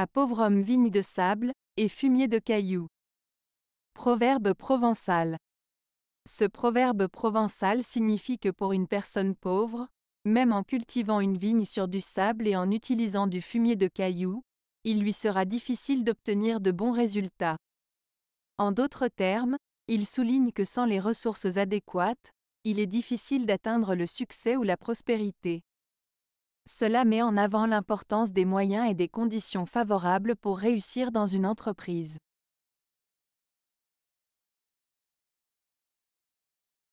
à pauvre homme vigne de sable, et fumier de cailloux. Proverbe provençal. Ce proverbe provençal signifie que pour une personne pauvre, même en cultivant une vigne sur du sable et en utilisant du fumier de cailloux, il lui sera difficile d'obtenir de bons résultats. En d'autres termes, il souligne que sans les ressources adéquates, il est difficile d'atteindre le succès ou la prospérité. Cela met en avant l'importance des moyens et des conditions favorables pour réussir dans une entreprise.